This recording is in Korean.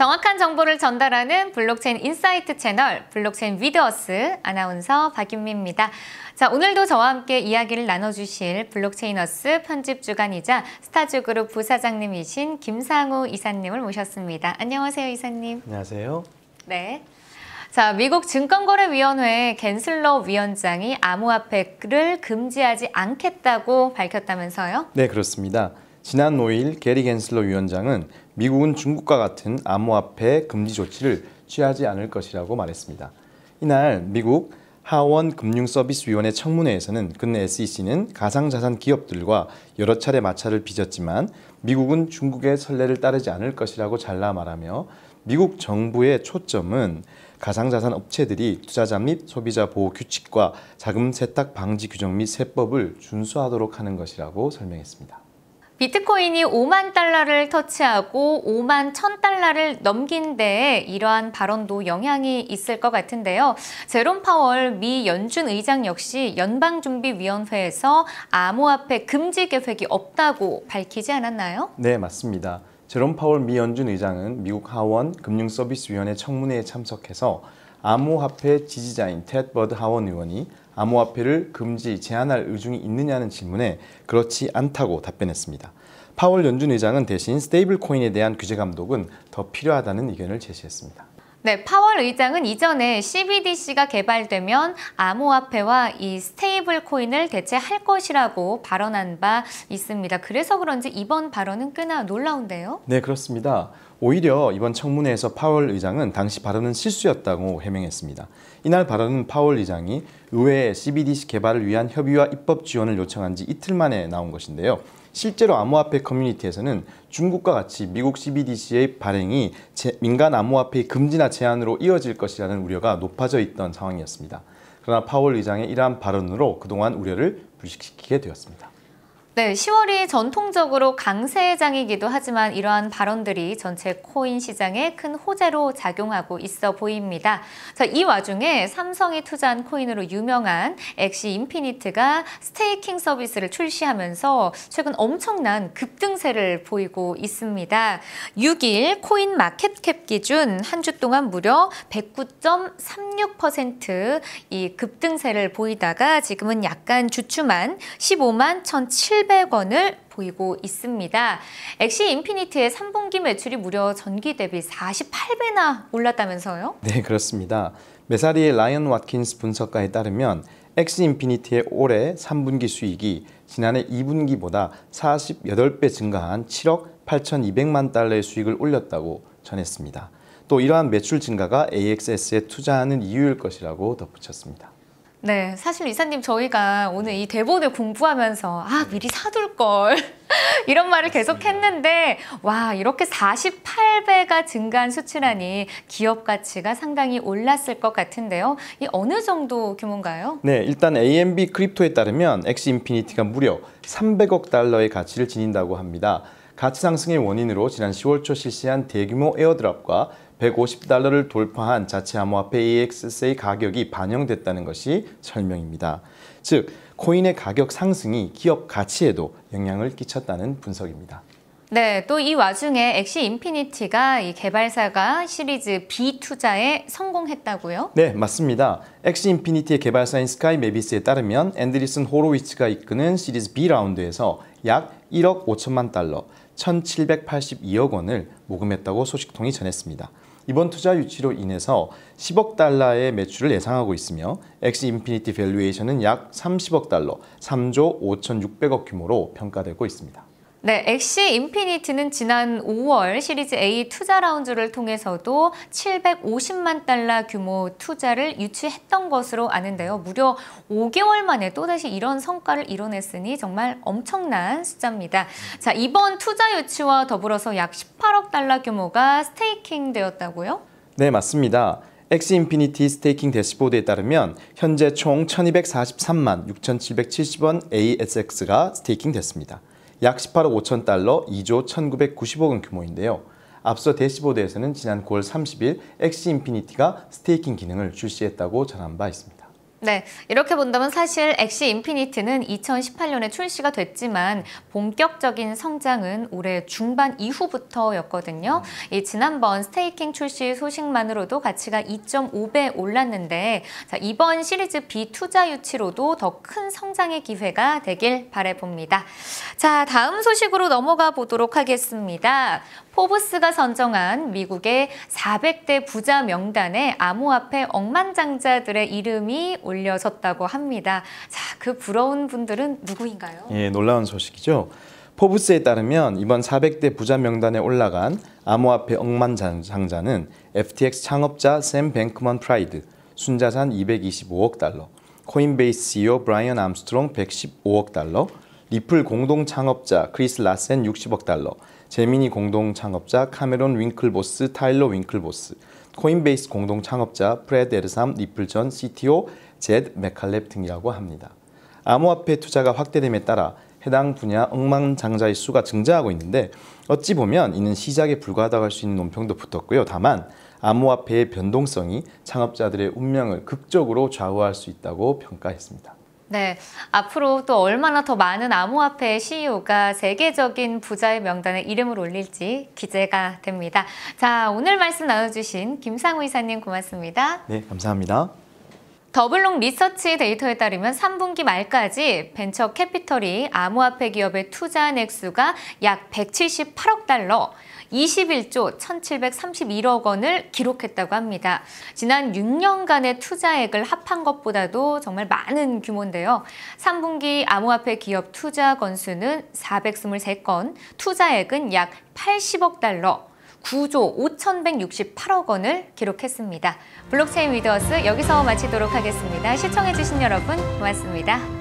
정확한 정보를 전달하는 블록체인 인사이트 채널 블록체인 위드어스 아나운서 박윤미입니다. 자 오늘도 저와 함께 이야기를 나눠주실 블록체인어스 편집주간이자 스타주그룹 부사장님이신 김상우 이사님을 모셨습니다. 안녕하세요 이사님. 안녕하세요. 네. 자, 미국 증권거래위원회 갠슬러 위원장이 암호화폐를 금지하지 않겠다고 밝혔다면서요? 네, 그렇습니다. 지난 5일 게리 겐슬러 위원장은 미국은 중국과 같은 암호화폐 금지 조치를 취하지 않을 것이라고 말했습니다. 이날 미국 하원 금융서비스위원회 청문회에서는 근 SEC는 가상자산 기업들과 여러 차례 마찰을 빚었지만 미국은 중국의 선례를 따르지 않을 것이라고 잘라 말하며 미국 정부의 초점은 가상자산 업체들이 투자자 및 소비자 보호 규칙과 자금 세탁 방지 규정 및 세법을 준수하도록 하는 것이라고 설명했습니다. 비트코인이 5만 달러를 터치하고 5만 1,000달러를 넘긴 데에 이러한 발언도 영향이 있을 것 같은데요. 제롬 파월 미 연준 의장 역시 연방준비위원회에서 암호화폐 금지 계획이 없다고 밝히지 않았나요? 네, 맞습니다. 제롬 파월 미 연준 의장은 미국 하원 금융서비스위원회 청문회에 참석해서 암호화폐 지지자인 텟 버드 하원 의원이 암호화폐를 금지, 제한할 의중이 있느냐는 질문에 그렇지 않다고 답변했습니다. 파월 연준 의장은 대신 스테이블 코인에 대한 규제 감독은 더 필요하다는 의견을 제시했습니다. 네, 파월 의장은 이전에 CBDC가 개발되면 암호화폐와 이 스테이블 코인을 대체할 것이라고 발언한 바 있습니다. 그래서 그런지 이번 발언은 꽤나 놀라운데요? 네, 그렇습니다. 오히려 이번 청문회에서 파월 의장은 당시 발언은 실수였다고 해명했습니다. 이날 발언은 파월 의장이 의회에 CBDC 개발을 위한 협의와 입법 지원을 요청한 지 이틀 만에 나온 것인데요. 실제로 암호화폐 커뮤니티에서는 중국과 같이 미국 CBDC의 발행이 민간 암호화폐 금지나 제한으로 이어질 것이라는 우려가 높아져 있던 상황이었습니다. 그러나 파월 의장의 이러한 발언으로 그동안 우려를 불식시키게 되었습니다. 네, 10월이 전통적으로 강세장이기도 하지만 이러한 발언들이 전체 코인 시장에 큰 호재로 작용하고 있어 보입니다. 자, 이 와중에 삼성이 투자한 코인으로 유명한 엑시 인피니트가 스테이킹 서비스를 출시하면서 최근 엄청난 급등세를 보이고 있습니다. 6일 코인 마켓캡 기준 한 주 동안 무려 109.36%이 급등세를 보이다가 지금은 약간 주춤한 15만 1,700 800원을 보이고 있습니다. 엑시 인피니트의 3분기 매출이 무려 전기 대비 48배나 올랐다면서요? 네, 그렇습니다. 메사리의 라이언 왓킨스 분석가에 따르면 엑시 인피니트의 올해 3분기 수익이 지난해 2분기보다 48배 증가한 7억 8,200만 달러의 수익을 올렸다고 전했습니다. 또 이러한 매출 증가가 AXS에 투자하는 이유일 것이라고 덧붙였습니다. 네, 사실 이사님 저희가 오늘 이 대본을 공부하면서 아 네. 미리 사둘 걸 이런 말을 계속 했는데 와 이렇게 48배가 증가한 수치라니 기업 가치가 상당히 올랐을 것 같은데요. 이 어느 정도 규모인가요? 네, 일단 AMB 크립토에 따르면 엑스인피니티가 무려 300억 달러의 가치를 지닌다고 합니다. 가치 상승의 원인으로 지난 10월 초 실시한 대규모 에어드랍과 150달러를 돌파한 자체 암호화폐 EX의 가격이 반영됐다는 것이 설명입니다. 즉, 코인의 가격 상승이 기업 가치에도 영향을 끼쳤다는 분석입니다. 네, 또 이 와중에 엑시 인피니티가 이 개발사가 시리즈 B 투자에 성공했다고요? 네, 맞습니다. 엑시 인피니티의 개발사인 스카이 메비스에 따르면 앤드리슨 호로위츠가 이끄는 시리즈 B 라운드에서 약 1억 5천만 달러, 1,782억 원을 모금했다고 소식통이 전했습니다. 이번 투자 유치로 인해서 10억 달러의 매출을 예상하고 있으며 엑시 인피니티 밸류에이션은 약 30억 달러, 3조 5,600억 규모로 평가되고 있습니다. 네, 엑시 인피니티는 지난 5월 시리즈 A 투자 라운드를 통해서도 750만 달러 규모 투자를 유치했던 것으로 아는데요. 무려 5개월 만에 또다시 이런 성과를 이뤄냈으니 정말 엄청난 숫자입니다. 자, 이번 투자 유치와 더불어서 약 18억 달러 규모가 스테이킹 되었다고요? 네, 맞습니다. 엑시 인피니티 스테이킹 대시보드에 따르면 현재 총 1243만 6770원 ASX가 스테이킹 됐습니다. 약 18억 5천 달러 2조 1 9 9 5억원 규모인데요. 앞서 대시보드에서는 지난 9월 30일 엑시 인피니티가 스테이킹 기능을 출시했다고 전한 바 있습니다. 네, 이렇게 본다면 사실 엑시 인피니트는 2018년에 출시가 됐지만 본격적인 성장은 올해 중반 이후부터였거든요. 이 지난번 스테이킹 출시 소식만으로도 가치가 2.5배 올랐는데 자, 이번 시리즈 B 투자 유치로도 더 큰 성장의 기회가 되길 바래봅니다. 자, 다음 소식으로 넘어가 보도록 하겠습니다. 포브스가 선정한 미국의 400대 부자 명단에 암호화폐 억만장자들의 이름이 올려졌다고 합니다. 자, 그 부러운 분들은 누구인가요? 예, 놀라운 소식이죠. 포브스에 따르면 이번 400대 부자 명단에 올라간 암호화폐 억만장자는 FTX 창업자 샘 뱅크먼 프라이드, 순자산 225억 달러, 코인베이스 CEO 브라이언 암스트롱 115억 달러, 리플 공동 창업자 크리스 라센 60억 달러, 제미니 공동 창업자 카메론 윙클보스, 타일러 윙클보스, 코인베이스 공동 창업자 프레드 에르삼 리플전 CTO 젯 맥칼렙 등이라고 합니다. 암호화폐 투자가 확대됨에 따라 해당 분야 억만장자의 수가 증가하고 있는데 어찌 보면 이는 시작에 불과하다고 할 수 있는 논평도 붙었고요. 다만 암호화폐의 변동성이 창업자들의 운명을 극적으로 좌우할 수 있다고 평가했습니다. 네, 앞으로 또 얼마나 더 많은 암호화폐 CEO가 세계적인 부자의 명단에 이름을 올릴지 기대가 됩니다. 자, 오늘 말씀 나눠주신 김상우 이사님 고맙습니다. 네, 감사합니다. 더블록 리서치 데이터에 따르면 3분기 말까지 벤처 캐피털이 암호화폐 기업의 투자한 액수가 약 178억 달러, 21조 1,731억 원을 기록했다고 합니다. 지난 6년간의 투자액을 합한 것보다도 정말 많은 규모인데요. 3분기 암호화폐 기업 투자 건수는 423건, 투자액은 약 80억 달러, 9조 5,168억 원을 기록했습니다. 블록체인 위더스 여기서 마치도록 하겠습니다. 시청해주신 여러분 고맙습니다.